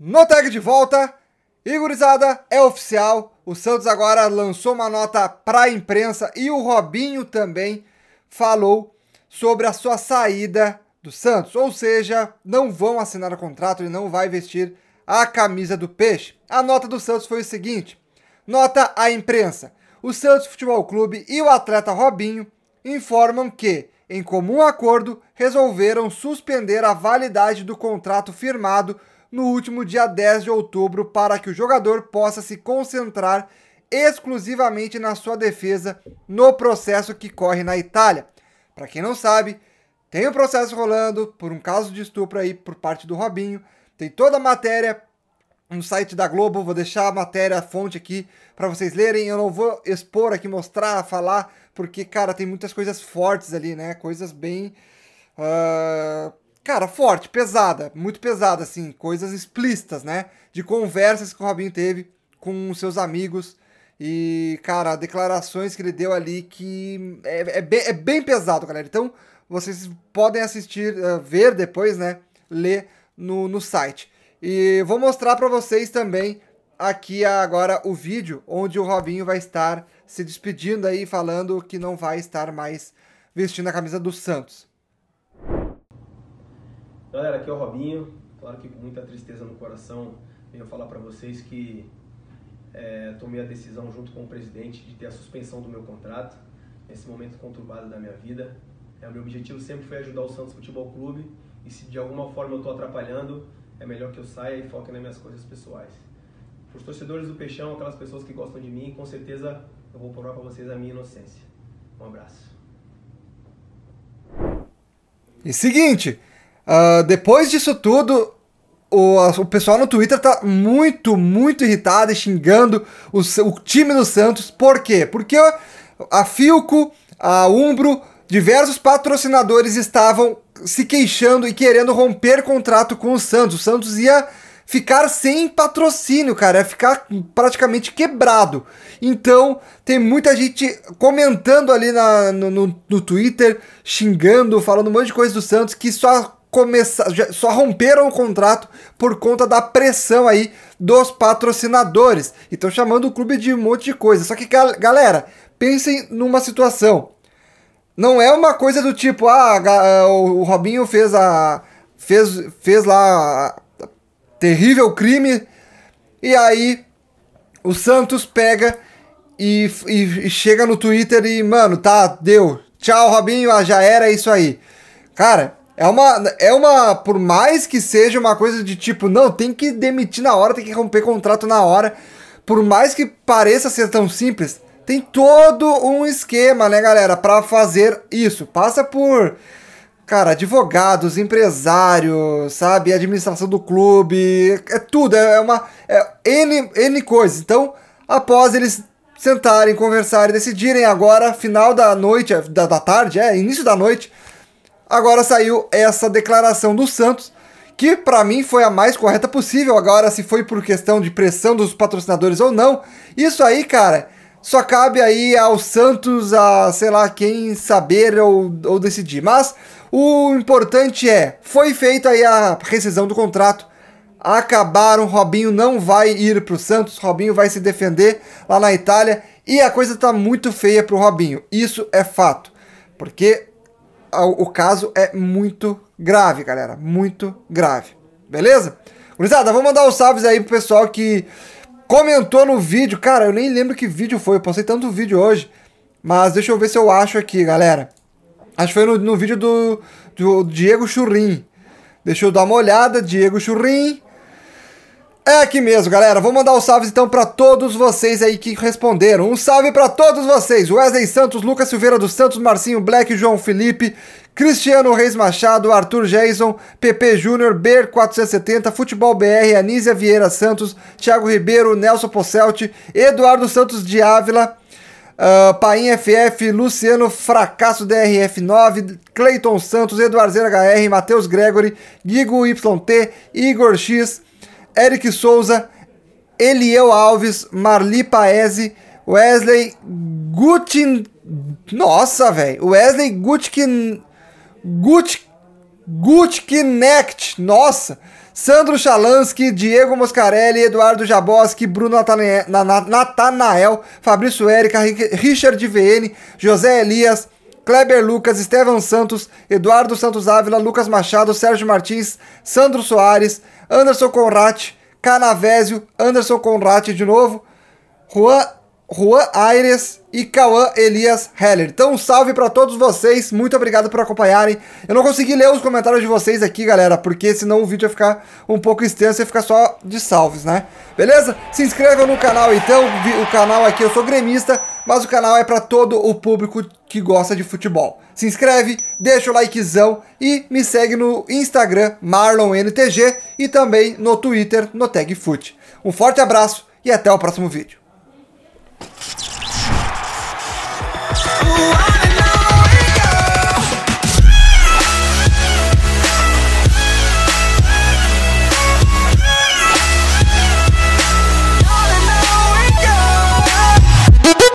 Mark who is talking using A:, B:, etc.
A: No tag de volta, Igorizada é oficial. O Santos agora lançou uma nota para a imprensa e o Robinho também falou sobre a sua saída do Santos. Ou seja, não vão assinar o contrato, e não vai vestir a camisa do Peixe. A nota do Santos foi o seguinte: nota à imprensa. O Santos Futebol Clube e o atleta Robinho informam que, em comum acordo, resolveram suspender a validade do contrato firmado no último dia 10 de outubro para que o jogador possa se concentrar exclusivamente na sua defesa no processo que corre na Itália. Para quem não sabe, tem o um processo rolando por um caso de estupro aí por parte do Robinho. Tem toda a matéria no site da Globo, vou deixar a matéria, a fonte aqui para vocês lerem. Eu não vou expor aqui, mostrar, falar, porque, cara, tem muitas coisas fortes ali, né? Coisas bem. Uh cara, forte, pesada, muito pesada, assim, coisas explícitas, né? De conversas que o Robinho teve com seus amigos e, cara, declarações que ele deu ali que é, é, bem, é bem, pesado, galera. Então, vocês podem assistir, uh, ver depois, né? Ler no, no site. E vou mostrar para vocês também aqui agora o vídeo onde o Robinho vai estar se despedindo aí, falando que não vai estar mais vestindo a camisa do Santos. Galera, aqui é o Robinho. Claro que com muita tristeza no coração, venho falar para vocês que é, tomei a decisão junto com o presidente de ter a suspensão do meu contrato nesse momento conturbado da minha vida. É, o meu objetivo sempre foi ajudar o Santos Futebol Clube e se de alguma forma eu estou atrapalhando, é melhor que eu saia e foque nas minhas coisas pessoais. Para os torcedores do Peixão, aquelas pessoas que gostam de mim, com certeza eu vou provar para vocês a minha inocência. Um abraço. E seguinte, Uh, depois disso tudo, o, o pessoal no Twitter tá muito, muito irritado e xingando o, o time do Santos. Por quê? Porque a Filco, a Umbro, diversos patrocinadores estavam se queixando e querendo romper contrato com o Santos. O Santos ia ficar sem patrocínio, cara, ia ficar praticamente quebrado. Então, tem muita gente comentando ali na, no, no, no Twitter, xingando, falando um monte de coisa do Santos que só começar, já, só romperam o contrato por conta da pressão aí dos patrocinadores. estão chamando o clube de um monte de coisa. Só que, galera, pensem numa situação. Não é uma coisa do tipo, ah, eh, o Robinho fez a. fez, fez lá. A terrível crime. E aí o Santos pega e, e, e chega no Twitter e, mano, tá, deu. Tchau, Robinho, ah, já era isso aí. Cara, é uma, é uma, por mais que seja uma coisa de tipo, não, tem que demitir na hora, tem que romper contrato na hora. Por mais que pareça ser tão simples, tem todo um esquema, né, galera, para fazer isso. Passa por, cara, advogados, empresários, sabe, administração do clube, é tudo, é, é uma, é N, N coisas. Então, após eles sentarem, conversarem, decidirem agora, final da noite, é, da, da tarde, é, início da noite, Agora saiu essa declaração do Santos, que para mim foi a mais correta possível. Agora, se foi por questão de pressão dos patrocinadores ou não, isso aí, cara, só cabe aí ao Santos, a sei lá quem saber ou, ou decidir. Mas o importante é, foi feita aí a rescisão do contrato. Acabaram, Robinho não vai ir para o Santos, Robinho vai se defender lá na Itália e a coisa está muito feia para o Robinho. Isso é fato, porque o caso é muito grave, galera. Muito grave. Beleza? Gurizada, vou mandar os salves aí pro pessoal que comentou no vídeo. Cara, eu nem lembro que vídeo foi. Eu passei tanto vídeo hoje. Mas deixa eu ver se eu acho aqui, galera. Acho que foi no, no vídeo do, do Diego Churrim. Deixa eu dar uma olhada. Diego Churrim. É aqui mesmo, galera. Vou mandar os salves então para todos vocês aí que responderam. Um salve para todos vocês: Wesley Santos, Lucas Silveira dos Santos, Marcinho Black, João Felipe, Cristiano Reis Machado, Arthur Jason, PP Júnior, Ber 470, Futebol BR, Anísia Vieira Santos, Thiago Ribeiro, Nelson Pocelti, Eduardo Santos de Ávila. Uh, ah, Paim FF, Luciano Fracasso DRF9, Cleiton Santos, Eduardo Zera HR, Matheus Gregory, Guigo YT, Igor X, Eric Souza, Eliel Alves, Marli Paese, Wesley Gutin. Nossa, velho! Wesley Gutkin. Gut... Gutkinect, nossa! Sandro Chalansky, Diego Moscarelli, Eduardo Jaboski, Bruno Natanael, Natanael Fabrício Érica, Richard VN, José Elias, Kleber Lucas, Estevam Santos, Eduardo Santos Ávila, Lucas Machado, Sérgio Martins, Sandro Soares, Anderson Conrati, Canavésio, Anderson Conrati de novo, Juan Juan Aires e Cauã Elias Heller. Então, um salve para todos vocês. Muito obrigado por acompanharem. Eu não consegui ler os comentários de vocês aqui, galera, porque senão o vídeo ia ficar um pouco extenso e ficar só de salves, né? Beleza? Se inscrevam no canal, então. O canal aqui, eu sou gremista, mas o canal é para todo o público que gosta de futebol. Se inscreve, deixa o likezão e me segue no Instagram, MarlonNTG, e também no Twitter, no TagFoot. Um forte abraço e até o próximo vídeo. Ooh,